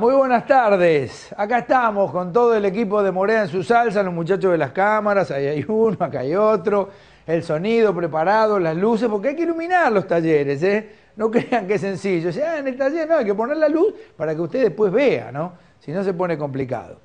Muy buenas tardes. Acá estamos con todo el equipo de Morea en su salsa, los muchachos de las cámaras, ahí hay uno, acá hay otro, el sonido preparado, las luces, porque hay que iluminar los talleres, ¿eh? No crean que es sencillo. sea, ah, en el taller no, hay que poner la luz para que usted después vea, ¿no? Si no se pone complicado.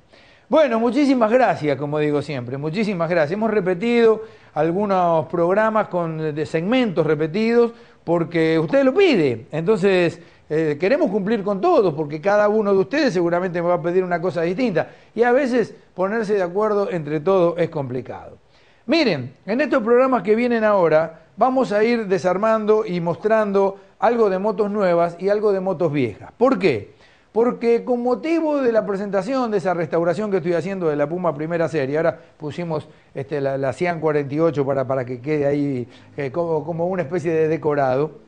Bueno, muchísimas gracias, como digo siempre, muchísimas gracias. Hemos repetido algunos programas con de segmentos repetidos porque usted lo pide. Entonces, eh, queremos cumplir con todos, porque cada uno de ustedes seguramente me va a pedir una cosa distinta. Y a veces ponerse de acuerdo entre todos es complicado. Miren, en estos programas que vienen ahora, vamos a ir desarmando y mostrando algo de motos nuevas y algo de motos viejas. ¿Por qué? Porque con motivo de la presentación de esa restauración que estoy haciendo de la Puma primera serie, ahora pusimos este, la, la, 48 para, que quede ahí eh, como una especie de decorado,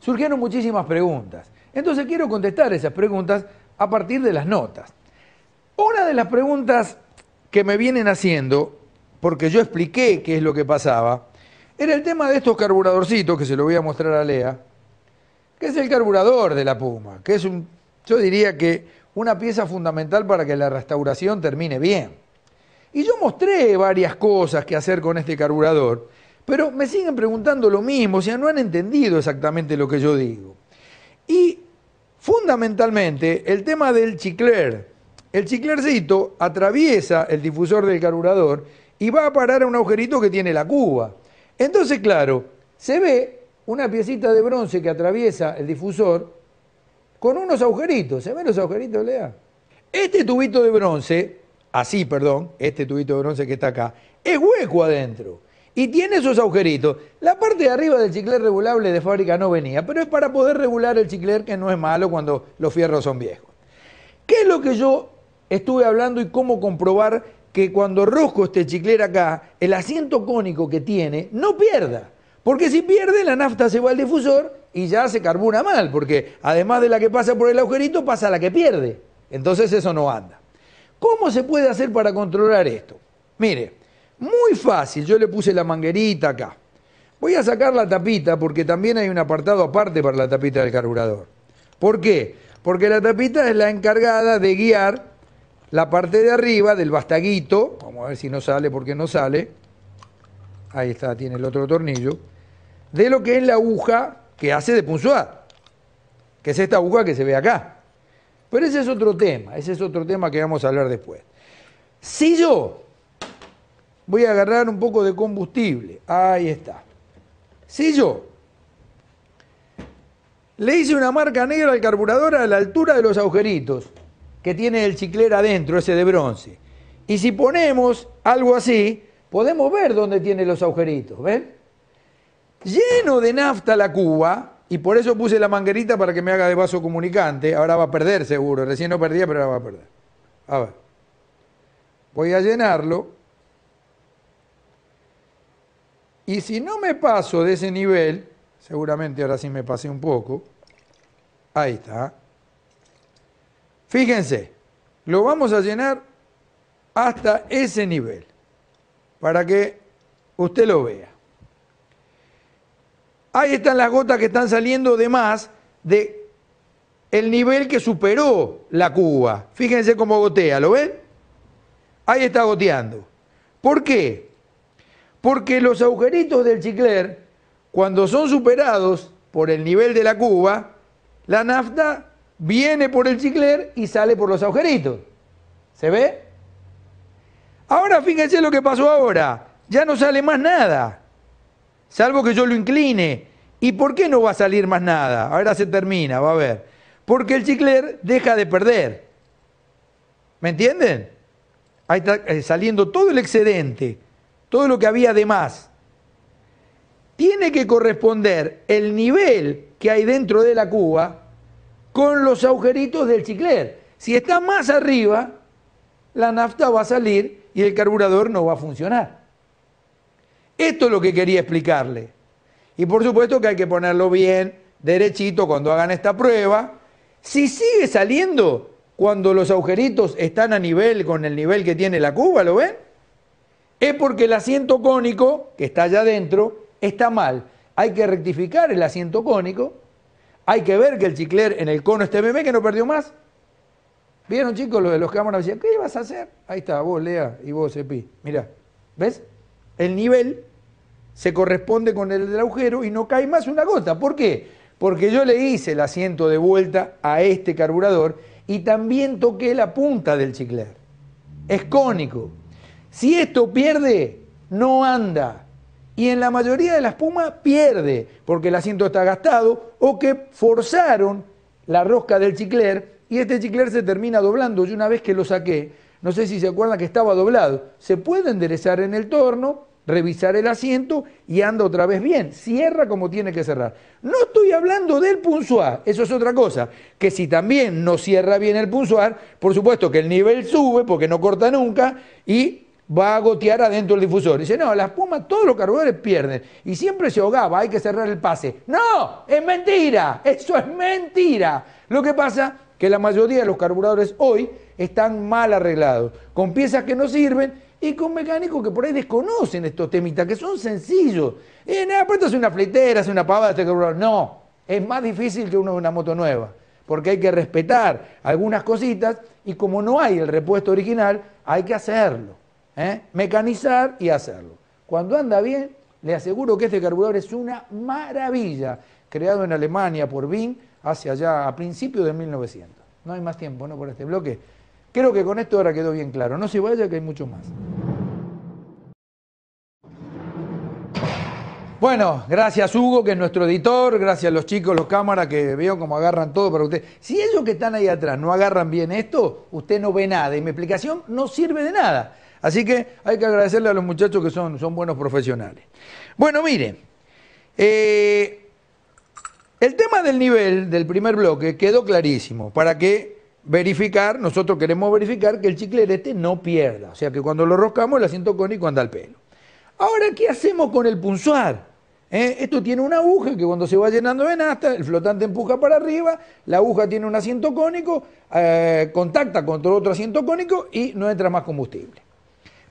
surgieron muchísimas preguntas. Entonces quiero contestar esas preguntas a partir de las notas. Una de las preguntas que me vienen haciendo, porque yo expliqué qué es lo que pasaba, era el tema de estos carburadorcitos, que se lo voy a mostrar a Lea, que es el carburador de la Puma, que es un, yo diría que una pieza fundamental para que la restauración termine bien. Y yo mostré varias cosas que hacer con este carburador, pero me siguen preguntando lo mismo, o sea, no han entendido exactamente lo que yo digo. Y fundamentalmente el tema del chicler. El chiclercito atraviesa el difusor del carburador y va a parar a un agujerito que tiene la cuba. Entonces, claro, se ve una piecita de bronce que atraviesa el difusor con unos agujeritos. ¿Se ven los agujeritos, Lea? Este tubito de bronce, así, perdón, este tubito de bronce que está acá, es hueco adentro y tiene sus agujeritos. La parte de arriba del chicler regulable de fábrica no venía, pero es para poder regular el chicler que no es malo cuando los fierros son viejos. ¿Qué es lo que yo estuve hablando y cómo comprobar que cuando rosco este chicler acá, el asiento cónico que tiene no pierda? Porque si pierde, la nafta se va al difusor y ya se carbura mal, porque además de la que pasa por el agujerito, pasa la que pierde. Entonces eso no anda. ¿Cómo se puede hacer para controlar esto? Mire, muy fácil, yo le puse la manguerita acá. Voy a sacar la tapita porque también hay un apartado aparte para la tapita del carburador. ¿Por qué? Porque la tapita es la encargada de guiar la parte de arriba del bastaguito. Vamos a ver si no sale porque no sale. Ahí está, tiene el otro tornillo. De lo que es la aguja que hace de punzoar. Que es esta aguja que se ve acá. Pero ese es otro tema, ese es otro tema que vamos a hablar después. Si yo voy a agarrar un poco de combustible. Ahí está. Si yo le hice una marca negra al carburador a la altura de los agujeritos que tiene el chicler adentro, ese de bronce. Y si ponemos algo así, podemos ver dónde tiene los agujeritos, ¿ven? Lleno de nafta la cuba, y por eso puse la manguerita para que me haga de vaso comunicante. Ahora va a perder seguro, recién no perdía, pero ahora va a perder. A ver. Voy a llenarlo. Y si no me paso de ese nivel, seguramente ahora sí me pasé un poco, ahí está. Fíjense, lo vamos a llenar hasta ese nivel, para que usted lo vea. Ahí están las gotas que están saliendo de más de el nivel que superó la cuba. Fíjense cómo gotea, ¿lo ven? Ahí está goteando. ¿Por qué? Porque los agujeritos del chicler, cuando son superados por el nivel de la cuba, la nafta viene por el chicler y sale por los agujeritos. ¿Se ve? Ahora fíjense lo que pasó ahora. Ya no sale más nada. Salvo que yo lo incline. ¿Y por qué no va a salir más nada? Ahora se termina, va a ver. Porque el chicler deja de perder. ¿Me entienden? Ahí está eh, saliendo todo el excedente todo lo que había de más, tiene que corresponder el nivel que hay dentro de la cuba con los agujeritos del chicler. Si está más arriba, la nafta va a salir y el carburador no va a funcionar. Esto es lo que quería explicarle. Y por supuesto que hay que ponerlo bien, derechito, cuando hagan esta prueba. Si sigue saliendo cuando los agujeritos están a nivel con el nivel que tiene la cuba, ¿lo ven? es porque el asiento cónico, que está allá adentro, está mal. Hay que rectificar el asiento cónico, hay que ver que el chicler en el cono este bebé que no perdió más. ¿Vieron, chicos, lo de los cámaras? Decían, ¿qué ibas a hacer? Ahí está, vos, Lea, y vos, Epi. Mirá, ¿ves? El nivel se corresponde con el del agujero y no cae más una gota. ¿Por qué? Porque yo le hice el asiento de vuelta a este carburador y también toqué la punta del chicler. Es cónico. Si esto pierde, no anda. Y en la mayoría de las Pumas pierde, porque el asiento está gastado o que forzaron la rosca del chicler y este chicler se termina doblando. Yo una vez que lo saqué, no sé si se acuerdan que estaba doblado, se puede enderezar en el torno, revisar el asiento y anda otra vez bien, cierra como tiene que cerrar. No estoy hablando del punzoar, eso es otra cosa, que si también no cierra bien el punzoar, por supuesto que el nivel sube porque no corta nunca y va a gotear adentro el difusor. Dice, no, las Pumas todos los carburadores pierden y siempre se ahogaba, hay que cerrar el pase. No, es mentira, eso es mentira. Lo que pasa que la mayoría de los carburadores hoy están mal arreglados, con piezas que no sirven y con mecánicos que por ahí desconocen estos temitas, que son sencillos. Eh, nada, es una fletera, hace una pavada este carburador. No, es más difícil que uno de una moto nueva, porque hay que respetar algunas cositas y como no hay el repuesto original, hay que hacerlo. ¿eh? mecanizar y hacerlo. Cuando anda bien, le aseguro que este carburador es una maravilla, creado en Alemania por Bing hacia allá a principios de 1900. No hay más tiempo, ¿no? Por este bloque. Creo que con esto ahora quedó bien claro. No se vaya que hay mucho más. Bueno, gracias Hugo, que es nuestro editor, gracias a los chicos, los cámaras, que veo cómo agarran todo para usted. Si ellos que están ahí atrás no agarran bien esto, usted no ve nada y mi explicación no sirve de nada. Así que hay que agradecerle a los muchachos que son, son buenos profesionales. Bueno, miren, eh, el tema del nivel del primer bloque quedó clarísimo para que verificar, nosotros queremos verificar que el chiclerete no pierda, o sea que cuando lo roscamos el asiento cónico anda al pelo. Ahora, ¿qué hacemos con el punzuar? Eh, esto tiene una aguja que cuando se va llenando de nasta, el flotante empuja para arriba, la aguja tiene un asiento cónico, eh, contacta con otro asiento cónico y no entra más combustible.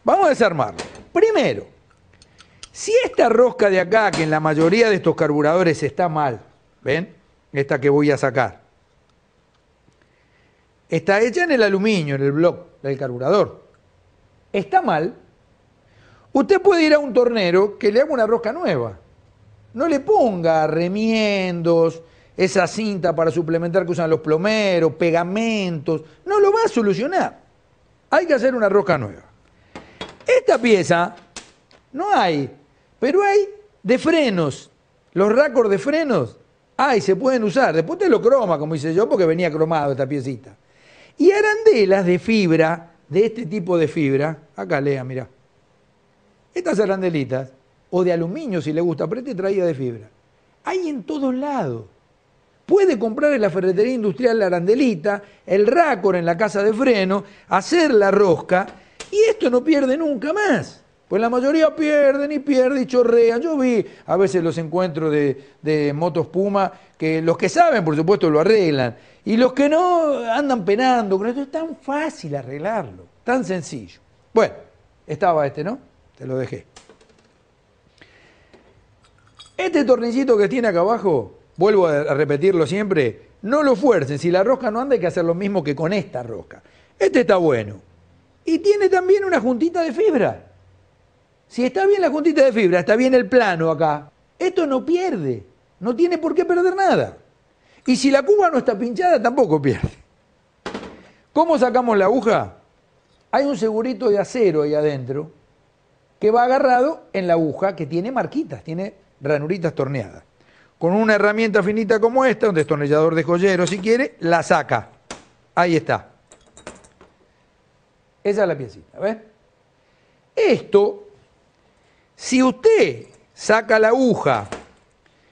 Vamos a desarmarlo. Primero, si esta rosca de acá, que en la mayoría de estos carburadores está mal, ¿ven? Esta que voy a sacar. Está hecha en el aluminio, en el bloc del carburador. Está mal. Usted puede ir a un tornero que le haga una rosca nueva. No le ponga remiendos, esa cinta para suplementar que usan los plomeros, pegamentos. No lo va a solucionar. Hay que hacer una rosca nueva. Esta pieza no hay, pero hay de frenos. Los rácor de frenos hay, se pueden usar. Después te lo croma, como hice yo, porque venía cromado esta piecita. Y arandelas de fibra, de este tipo de fibra, acá lea, mirá. Estas arandelitas, o de aluminio si le gusta, pero este traía de fibra. Hay en todos lados. Puede comprar en la ferretería industrial la arandelita, el rácor en la casa de freno, hacer la rosca y esto no pierde nunca más. Pues la mayoría pierden y pierde y chorrean. Yo vi a veces los encuentros de, de, motos Puma, que los que saben, por supuesto, lo arreglan. Y los que no andan penando. Pero esto es tan fácil arreglarlo, tan sencillo. Bueno, estaba este, ¿no? Te lo dejé. Este tornillito que tiene acá abajo, vuelvo a repetirlo siempre, no lo fuercen. Si la rosca no anda, hay que hacer lo mismo que con esta rosca. Este está bueno. Y tiene también una juntita de fibra. Si está bien la juntita de fibra, está bien el plano acá, esto no pierde, no tiene por qué perder nada. Y si la cuba no está pinchada, tampoco pierde. ¿Cómo sacamos la aguja? Hay un segurito de acero ahí adentro que va agarrado en la aguja que tiene marquitas, tiene ranuritas torneadas. Con una herramienta finita como esta, un destornillador de joyero si quiere, la saca. Ahí está. Esa es la piecita, ¿ves? Esto, si usted saca la aguja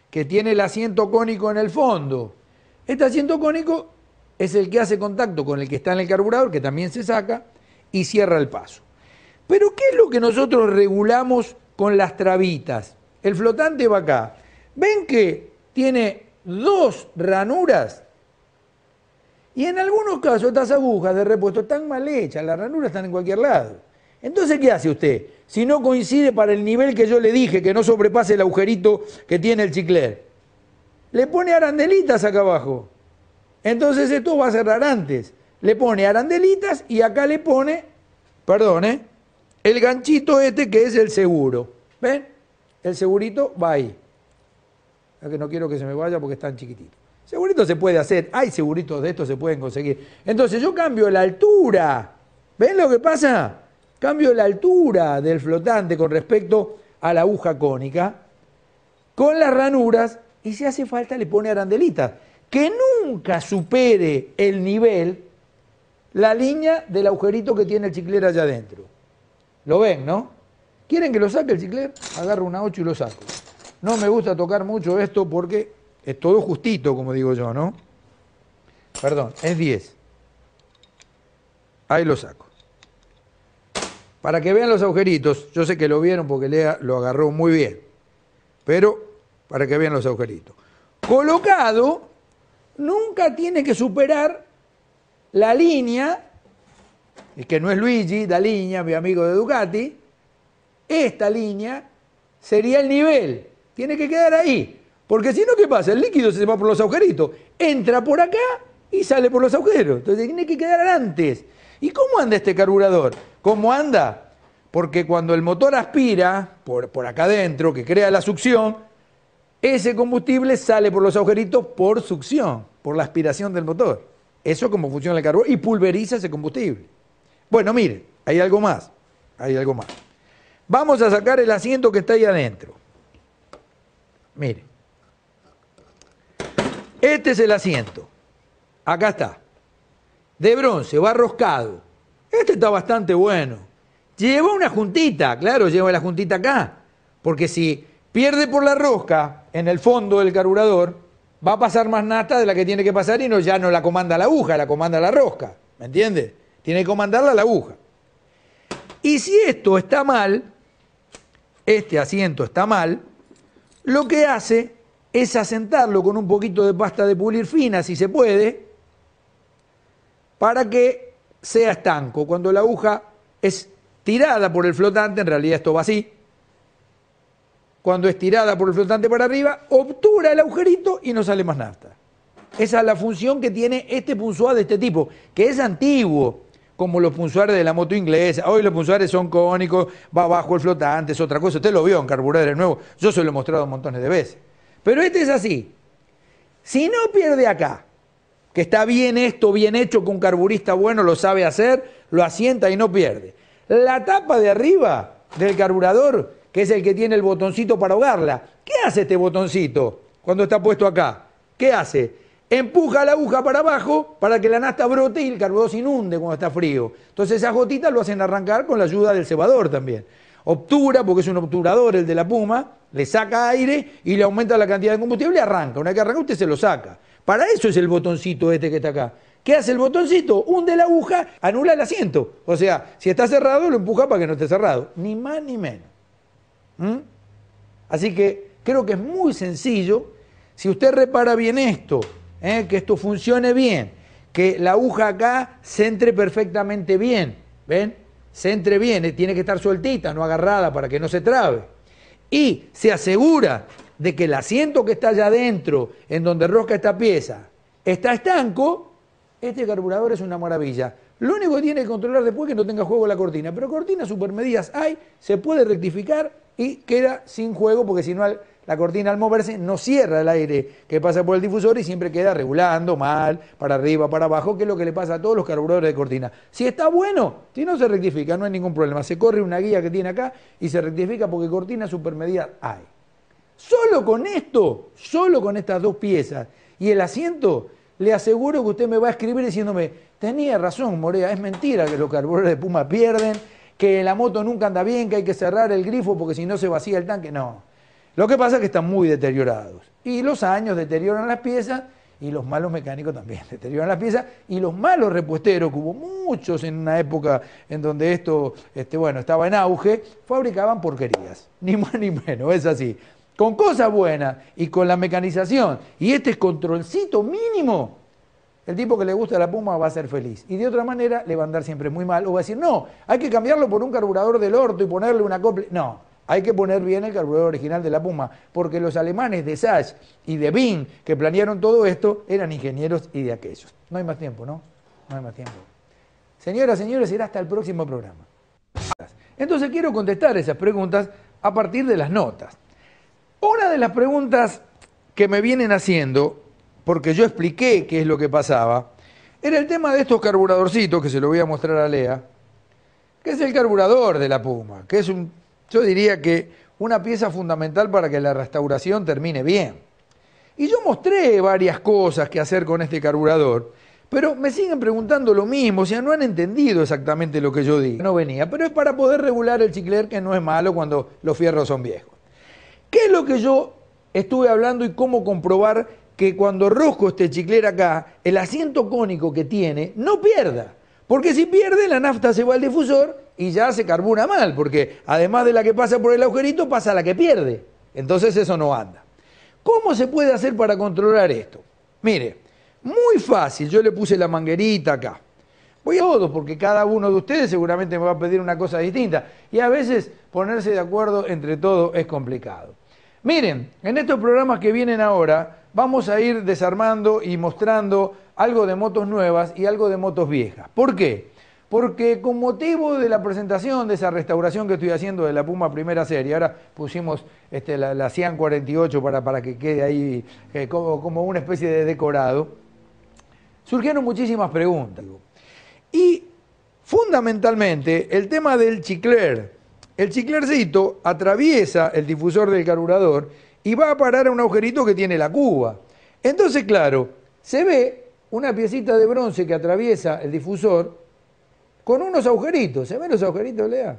que tiene el asiento cónico en el fondo, este asiento cónico es el que hace contacto con el que está en el carburador, que también se saca, y cierra el paso. Pero ¿qué es lo que nosotros regulamos con las trabitas? El flotante va acá. ¿Ven que tiene dos ranuras y en algunos casos estas agujas de repuesto están mal hechas, las ranuras están en cualquier lado. Entonces, ¿qué hace usted? Si no coincide para el nivel que yo le dije, que no sobrepase el agujerito que tiene el chicler. Le pone arandelitas acá abajo. Entonces esto va a cerrar antes. Le pone arandelitas y acá le pone, perdón, ¿eh? el ganchito este que es el seguro. ¿Ven? El segurito va ahí. Es que no quiero que se me vaya porque es tan chiquitito. Segurito se puede hacer, hay seguritos de esto se pueden conseguir. Entonces yo cambio la altura. ¿Ven lo que pasa? Cambio la altura del flotante con respecto a la aguja cónica con las ranuras y si hace falta le pone arandelitas. Que nunca supere el nivel la línea del agujerito que tiene el chicler allá adentro. ¿Lo ven, no? ¿Quieren que lo saque el chicler? Agarro una 8 y lo saco. No me gusta tocar mucho esto porque es todo justito, como digo yo, ¿no? Perdón, es 10. Ahí lo saco. Para que vean los agujeritos, yo sé que lo vieron porque Lea lo agarró muy bien, pero para que vean los agujeritos. Colocado, nunca tiene que superar la línea, que no es Luigi, da línea, mi amigo de Ducati, esta línea sería el nivel, tiene que quedar ahí. Porque si no, ¿qué pasa? El líquido se va por los agujeritos. Entra por acá y sale por los agujeros. Entonces tiene que quedar antes. ¿Y cómo anda este carburador? ¿Cómo anda? Porque cuando el motor aspira por, por acá adentro, que crea la succión, ese combustible sale por los agujeritos por succión, por la aspiración del motor. Eso es como funciona el carburador y pulveriza ese combustible. Bueno, mire, hay algo más. Hay algo más. Vamos a sacar el asiento que está ahí adentro. Mire. Este es el asiento. Acá está. De bronce, va roscado. Este está bastante bueno. Lleva una juntita, claro, lleva la juntita acá. Porque si pierde por la rosca en el fondo del carburador, va a pasar más nata de la que tiene que pasar y no, ya no la comanda la aguja, la comanda la rosca. ¿Me entiendes? Tiene que comandarla la aguja. Y si esto está mal, este asiento está mal, lo que hace es asentarlo con un poquito de pasta de pulir fina, si se puede, para que sea estanco. Cuando la aguja es tirada por el flotante, en realidad esto va así, cuando es tirada por el flotante para arriba, obtura el agujerito y no sale más nafta. Esa es la función que tiene este punzoar de este tipo, que es antiguo, como los punzuares de la moto inglesa. Hoy los punzuares son cónicos, va bajo el flotante, es otra cosa. Usted lo vio en carburadores Nuevo, yo se lo he mostrado montones de veces. Pero este es así. Si no pierde acá, que está bien esto, bien hecho, que un carburista bueno lo sabe hacer, lo asienta y no pierde. La tapa de arriba del carburador, que es el que tiene el botoncito para ahogarla, ¿qué hace este botoncito cuando está puesto acá? ¿Qué hace? Empuja la aguja para abajo para que la nasta brote y el carburador se inunde cuando está frío. Entonces esas gotitas lo hacen arrancar con la ayuda del cebador también obtura, porque es un obturador el de la Puma, le saca aire y le aumenta la cantidad de combustible y arranca. Una vez que arranca usted se lo saca. Para eso es el botoncito este que está acá. ¿Qué hace el botoncito? Hunde la aguja, anula el asiento. O sea, si está cerrado, lo empuja para que no esté cerrado. Ni más ni menos. ¿Mm? Así que creo que es muy sencillo. Si usted repara bien esto, ¿eh? que esto funcione bien, que la aguja acá se entre perfectamente bien. ¿Ven? se entreviene, tiene que estar sueltita, no agarrada para que no se trabe. Y se asegura de que el asiento que está allá adentro, en donde rosca esta pieza, está estanco, este carburador es una maravilla. Lo único que tiene que controlar después es que no tenga juego la cortina. Pero cortinas supermedidas hay, se puede rectificar y queda sin juego porque si no la cortina al moverse no cierra el aire que pasa por el difusor y siempre queda regulando mal, para arriba, para abajo, que es lo que le pasa a todos los carburadores de cortina. Si está bueno, si no se rectifica, no hay ningún problema. Se corre una guía que tiene acá y se rectifica porque cortina supermedia hay. Solo con esto, solo con estas dos piezas y el asiento, le aseguro que usted me va a escribir diciéndome, tenía razón Morea, es mentira que los carburadores de Puma pierden, que la moto nunca anda bien, que hay que cerrar el grifo porque si no se vacía el tanque. No. Lo que pasa es que están muy deteriorados. Y los años deterioran las piezas y los malos mecánicos también deterioran las piezas y los malos repuesteros, que hubo muchos en una época en donde esto este, bueno, estaba en auge, fabricaban porquerías, ni más ni menos, es así. Con cosas buenas y con la mecanización y este controlcito mínimo, el tipo que le gusta la puma va a ser feliz. Y de otra manera le va a andar siempre muy mal o va a decir, no, hay que cambiarlo por un carburador del orto y ponerle una copla, No, hay que poner bien el carburador original de la Puma, porque los alemanes de Sachs y de Bing, que planearon todo esto, eran ingenieros y de aquellos. No hay más tiempo, ¿no? No hay más tiempo. Señoras, señores, irá hasta el próximo programa. Entonces quiero contestar esas preguntas a partir de las notas. Una de las preguntas que me vienen haciendo, porque yo expliqué qué es lo que pasaba, era el tema de estos carburadorcitos, que se lo voy a mostrar a Lea, que es el carburador de la Puma, que es un yo diría que una pieza fundamental para que la restauración termine bien. Y yo mostré varias cosas que hacer con este carburador, pero me siguen preguntando lo mismo, o sea, no han entendido exactamente lo que yo digo. No venía, pero es para poder regular el chicler, que no es malo cuando los fierros son viejos. ¿Qué es lo que yo estuve hablando y cómo comprobar que cuando rosco este chicler acá, el asiento cónico que tiene no pierda? Porque si pierde, la nafta se va al difusor y ya se carbura mal, porque además de la que pasa por el agujerito, pasa la que pierde. Entonces eso no anda. ¿Cómo se puede hacer para controlar esto? Mire, muy fácil, yo le puse la manguerita acá. Voy a todos, porque cada uno de ustedes seguramente me va a pedir una cosa distinta. Y a veces ponerse de acuerdo entre todos es complicado. Miren, en estos programas que vienen ahora, vamos a ir desarmando y mostrando algo de motos nuevas y algo de motos viejas. ¿Por qué? Porque con motivo de la presentación de esa restauración que estoy haciendo de la Puma primera serie, ahora pusimos este, la, la, Cian 48 para, para que quede ahí eh, como, como, una especie de decorado, surgieron muchísimas preguntas. Y fundamentalmente el tema del chicler. El chiclercito atraviesa el difusor del carburador y va a parar a un agujerito que tiene la cuba. Entonces, claro, se ve una piecita de bronce que atraviesa el difusor con unos agujeritos. ¿Se ven los agujeritos, Lea?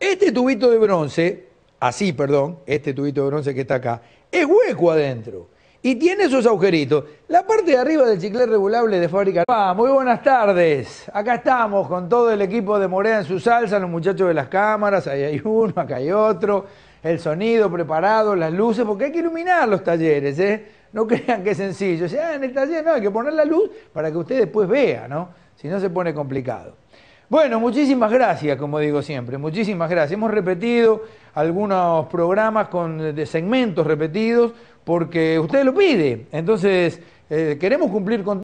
Este tubito de bronce, así, perdón, este tubito de bronce que está acá, es hueco adentro. Y tiene esos agujeritos. La parte de arriba del chicle regulable de fábrica. Ah, muy buenas tardes. Acá estamos con todo el equipo de Morea en su salsa, los muchachos de las cámaras. Ahí hay uno, acá hay otro. El sonido preparado, las luces, porque hay que iluminar los talleres, ¿eh? no crean que es sencillo. O sea, ah, en el taller no, hay que poner la luz para que usted después vea, ¿no? Si no se pone complicado. Bueno, muchísimas gracias, como digo siempre, muchísimas gracias. Hemos repetido algunos programas con de segmentos repetidos porque usted lo pide. Entonces, eh, queremos cumplir con...